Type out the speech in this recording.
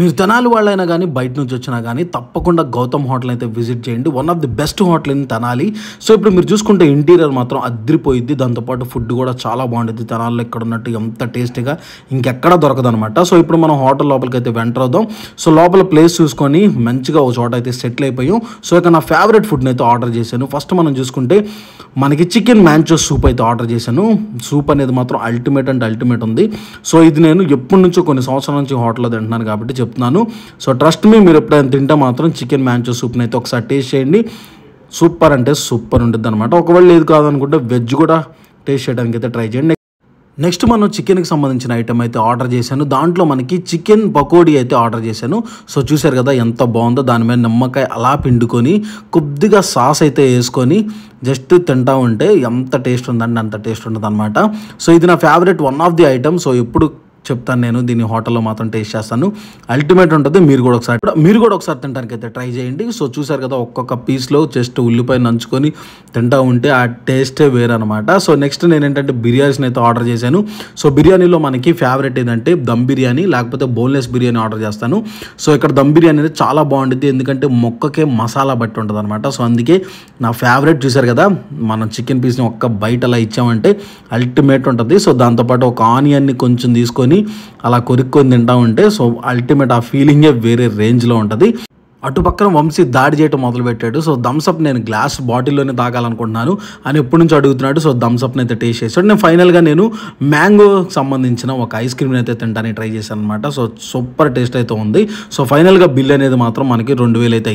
మీరు తెనాలి వాళ్ళైనా కానీ బయట నుంచి వచ్చినా కానీ తప్పకుండా గౌతమ్ హోటల్ అయితే విజిట్ చేయండి one of the best hotel in Tenali so ఇప్పుడు మీరు చూసుకుంటే ఇంటీరియర్ మాత్రం అద్రిపోయింది దాంతోపాటు ఫుడ్ కూడా చాలా బాగుంటుంది తెనాలిలో ఇక్కడ ఉన్నట్టు ఎంత టేస్టీగా ఇంకెక్కడ దొరకదనమాట సో ఇప్పుడు మనం హోటల్ లోపలికి అయితే వెంటర్ అవుదాం సో లోపల ప్లేస్ చూసుకొని మంచిగా ఒక చోట అయితే సెటిల్ అయిపోయాం సో ఇక నా ఫేవరెట్ ఫుడ్ని అయితే ఆర్డర్ చేశాను ఫస్ట్ మనం చూసుకుంటే మనకి చికెన్ మ్యాంచో సూప్ అయితే ఆర్డర్ చేశాను సూప్ అనేది మాత్రం అల్టిమేట్ అండ్ అల్టిమేట్ ఉంది సో ఇది నేను ఎప్పటి నుంచో కొన్ని సంవత్సరాల నుంచి హోటల్లో తింటున్నాను కాబట్టి చెప్తున్నాను సో ట్రస్ట్ మీ మీరు ఎప్పుడైనా తింటే మాత్రం చికెన్ మ్యాంచో సూప్ని అయితే ఒకసారి టేస్ట్ చేయండి సూపర్ అంటే సూపర్ ఉంటుంది అనమాట ఒకవేళ లేదు కాదనుకుంటే వెజ్ కూడా టేస్ట్ చేయడానికి అయితే ట్రై చేయండి నెక్స్ట్ మనం చికెన్కి సంబంధించిన ఐటమ్ అయితే ఆర్డర్ చేశాను దాంట్లో మనకి చికెన్ పకోడీ అయితే ఆర్డర్ చేశాను సో చూశారు కదా ఎంత బాగుందో దాని మీద నిమ్మకాయ అలా పిండుకొని కొద్దిగా సాస్ అయితే వేసుకొని జస్ట్ తింటా ఉంటే ఎంత టేస్ట్ ఉందంటే అంత టేస్ట్ ఉంటుంది సో ఇది నా favourite one of the item so ఎప్పుడు చెప్తాను నేను దీన్ని హోటల్లో మాత్రం టేస్ట్ చేస్తాను అల్టిమేట్ ఉంటుంది మీరు కూడా ఒకసారి మీరు కూడా ఒకసారి తినడానికి అయితే ట్రై చేయండి సో చూసారు కదా ఒక్కొక్క పీస్లో జస్ట్ ఉల్లిపాయ నంచుకొని తింటా ఉంటే ఆ టేస్టే వేరనమాట సో నెక్స్ట్ నేను ఏంటంటే బిర్యానీస్ని అయితే ఆర్డర్ చేశాను సో బిర్యానీలో మనకి ఫేవరెట్ ఏంటంటే దమ్ బిర్యానీ లేకపోతే బోన్లెస్ బిర్యానీ ఆర్డర్ చేస్తాను సో ఇక్కడ దమ్ బిర్యానీ అనేది చాలా బాగుంటుంది ఎందుకంటే మొక్కకే మసాలా బట్టి ఉంటుంది అనమాట సో అందుకే నా ఫేవరెట్ చూసారు కదా మనం చికెన్ పీస్ని ఒక్క బయట అలా ఇచ్చామంటే అల్టిమేట్ ఉంటుంది సో దాంతోపాటు ఒక ఆనియన్ని కొంచెం తీసుకొని తిని అలా కొరుక్కొని తింటా ఉంటే సో అల్టిమేట్ ఆ ఫీలింగే వేరే రేంజ్లో ఉంటుంది అటుపక్కన వంశీ దాడి చేయటం మొదలుపెట్టాడు సో థమ్స్అప్ నేను గ్లాస్ బాటిల్లోనే తాగాలనుకుంటున్నాను అని ఎప్పటి నుంచి అడుగుతున్నాడు సో థమ్స్అప్ని అయితే టేస్ట్ చేశాడు నేను ఫైనల్గా నేను మ్యాంగోకి సంబంధించిన ఒక ఐస్ క్రీమ్ని అయితే తింటానికి ట్రై చేశాను అనమాట సో సూపర్ టేస్ట్ అయితే ఉంది సో ఫైనల్గా బిల్ అనేది మాత్రం మనకి రెండు వేలు అయితే